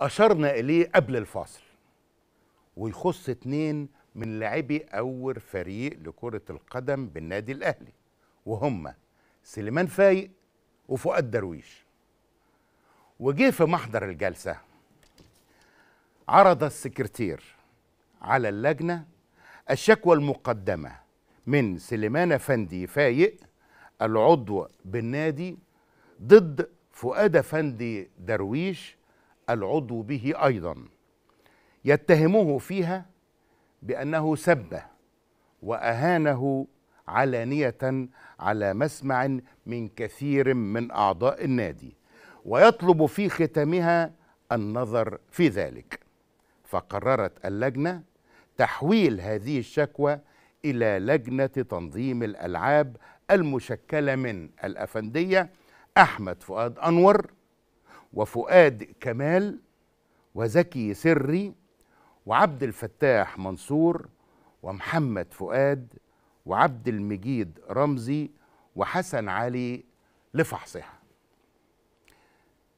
أشرنا إليه قبل الفاصل ويخص اتنين من لاعبي أول فريق لكرة القدم بالنادي الأهلي وهم سليمان فايق وفؤاد درويش وجه في محضر الجلسة عرض السكرتير على اللجنة الشكوى المقدمة من سليمان أفندي فايق العضو بالنادي ضد فؤاد أفندي درويش العضو به ايضا يتهمه فيها بانه سبه واهانه علانيه على مسمع من كثير من اعضاء النادي ويطلب في ختامها النظر في ذلك فقررت اللجنه تحويل هذه الشكوى الى لجنه تنظيم الالعاب المشكله من الافنديه احمد فؤاد انور وفؤاد كمال وزكي سري وعبد الفتاح منصور ومحمد فؤاد وعبد المجيد رمزي وحسن علي لفحصها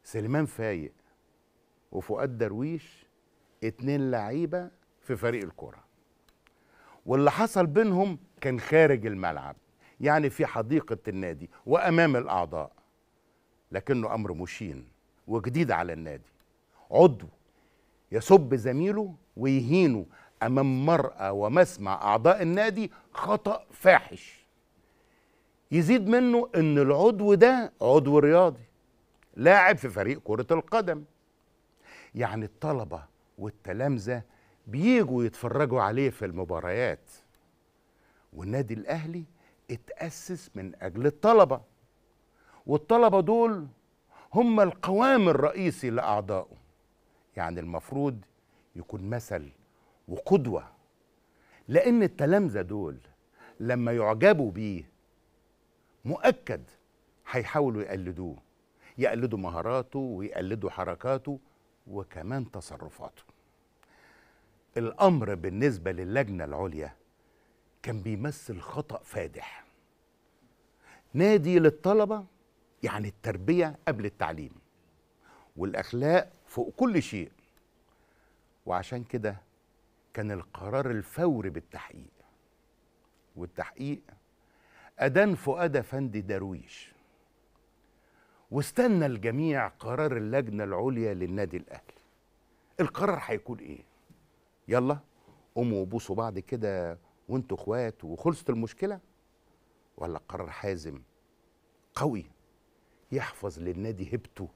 سليمان فايق وفؤاد درويش اتنين لعيبة في فريق الكرة واللي حصل بينهم كان خارج الملعب يعني في حديقة النادي وأمام الأعضاء لكنه أمر مشين وجديد على النادي عضو يسب زميله ويهينه امام مرأة ومسمع اعضاء النادي خطأ فاحش يزيد منه ان العضو ده عضو رياضي لاعب في فريق كرة القدم يعني الطلبة والتلامذة بيجوا يتفرجوا عليه في المباريات والنادي الاهلي اتأسس من اجل الطلبة والطلبة دول هم القوام الرئيسي لأعضائه يعني المفروض يكون مثل وقدوة لأن التلامذة دول لما يعجبوا بيه مؤكد هيحاولوا يقلدوه يقلدوا مهاراته ويقلدوا حركاته وكمان تصرفاته الأمر بالنسبة للجنة العليا كان بيمثل خطأ فادح نادي للطلبة يعني التربية قبل التعليم والأخلاق فوق كل شيء وعشان كده كان القرار الفوري بالتحقيق والتحقيق أدان فؤاد أفندي درويش واستنى الجميع قرار اللجنة العليا للنادي الأهلي القرار هيكون إيه يلا قوموا وبوسوا بعض كده وانتوا اخوات وخلصت المشكلة ولا قرار حازم قوي يحفظ للنادي هيبته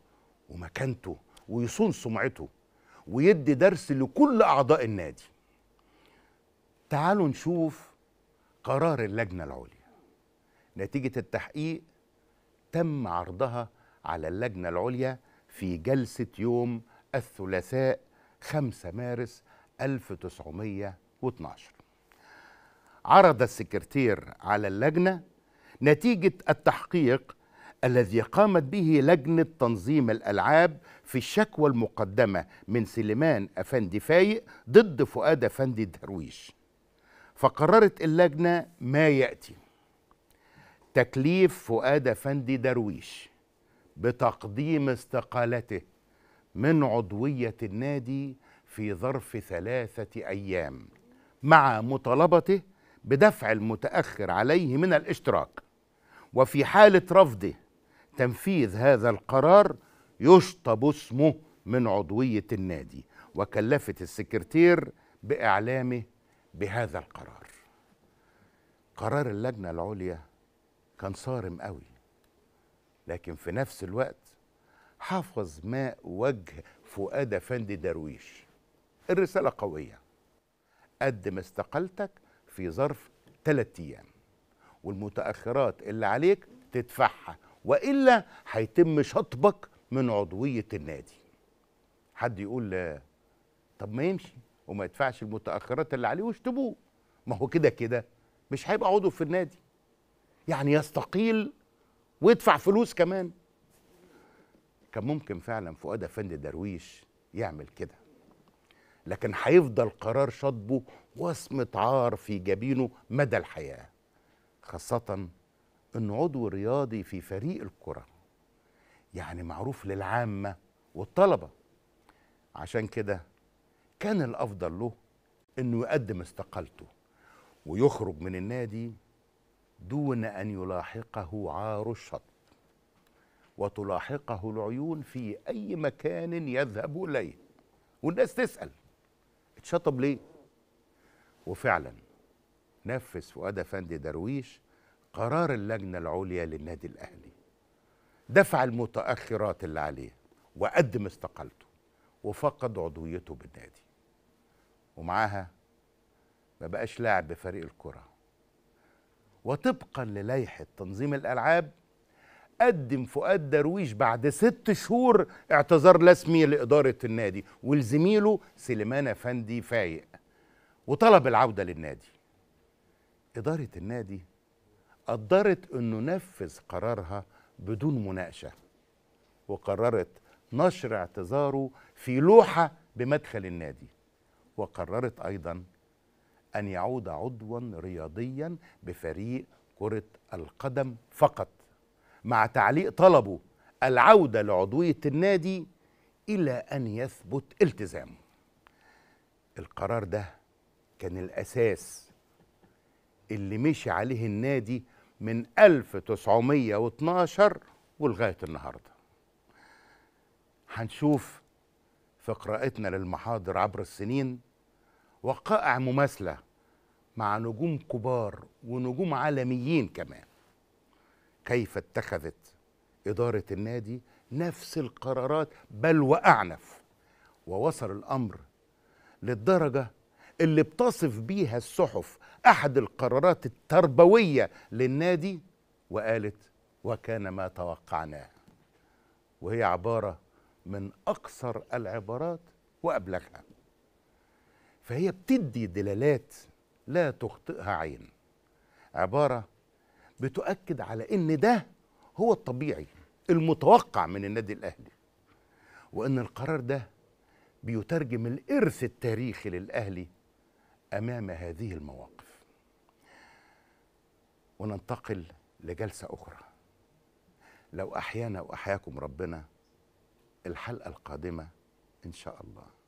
ومكانته ويصون سمعته ويدي درس لكل اعضاء النادي تعالوا نشوف قرار اللجنه العليا نتيجه التحقيق تم عرضها على اللجنه العليا في جلسه يوم الثلاثاء 5 مارس 1912 عرض السكرتير على اللجنه نتيجه التحقيق الذي قامت به لجنة تنظيم الألعاب في الشكوى المقدمة من سليمان أفندي فايق ضد فؤاد أفندي درويش فقررت اللجنة ما يأتي تكليف فؤاد أفندي درويش بتقديم استقالته من عضوية النادي في ظرف ثلاثة أيام مع مطالبته بدفع المتأخر عليه من الاشتراك وفي حالة رفضه تنفيذ هذا القرار يشطب اسمه من عضوية النادي وكلفت السكرتير بإعلامه بهذا القرار قرار اللجنة العليا كان صارم قوي لكن في نفس الوقت حفظ ماء وجه فؤاد افندي درويش الرسالة قوية قدم استقالتك في ظرف ثلاثة أيام والمتأخرات اللي عليك تدفعها والا هيتم شطبك من عضويه النادي حد يقول طب ما يمشي وما يدفعش المتاخرات اللي عليه واشتبوه ما هو كده كده مش هيبقى عضو في النادي يعني يستقيل ويدفع فلوس كمان كان ممكن فعلا فؤاد افندي درويش يعمل كده لكن هيفضل قرار شطبه وصمة عار في جبينه مدى الحياة خاصة انه عضو رياضي في فريق الكره يعني معروف للعامه والطلبه عشان كده كان الافضل له انه يقدم استقالته ويخرج من النادي دون ان يلاحقه عار الشط وتلاحقه العيون في اي مكان يذهب اليه والناس تسال اتشطب ليه وفعلا نفذ فؤاد افندي درويش قرار اللجنة العليا للنادي الأهلي دفع المتأخرات اللي عليه وقدم استقالته وفقد عضويته بالنادي ومعاها ما بقاش لاعب بفريق الكرة وطبقا للائحة تنظيم الألعاب قدم فؤاد درويش بعد ست شهور اعتذار رسمي لإدارة النادي ولزميله سليمان أفندي فايق وطلب العودة للنادي إدارة النادي قدرت انه نفذ قرارها بدون مناقشه وقررت نشر اعتذاره في لوحه بمدخل النادي وقررت ايضا ان يعود عضوا رياضيا بفريق كره القدم فقط مع تعليق طلبه العوده لعضويه النادي الى ان يثبت التزامه القرار ده كان الاساس اللي مشي عليه النادي من 1912 ولغاية النهاردة هنشوف في قراءتنا للمحاضر عبر السنين وقائع مماثلة مع نجوم كبار ونجوم عالميين كمان كيف اتخذت إدارة النادي نفس القرارات بل وأعنف ووصل الأمر للدرجة اللي بتصف بيها الصحف احد القرارات التربويه للنادي وقالت وكان ما توقعناه وهي عباره من اكثر العبارات وابلغها فهي بتدي دلالات لا تخطئها عين عباره بتؤكد على ان ده هو الطبيعي المتوقع من النادي الاهلي وان القرار ده بيترجم الارث التاريخي للاهلي امام هذه المواقع وننتقل لجلسة أخرى لو أحيانا وأحياكم ربنا الحلقة القادمة إن شاء الله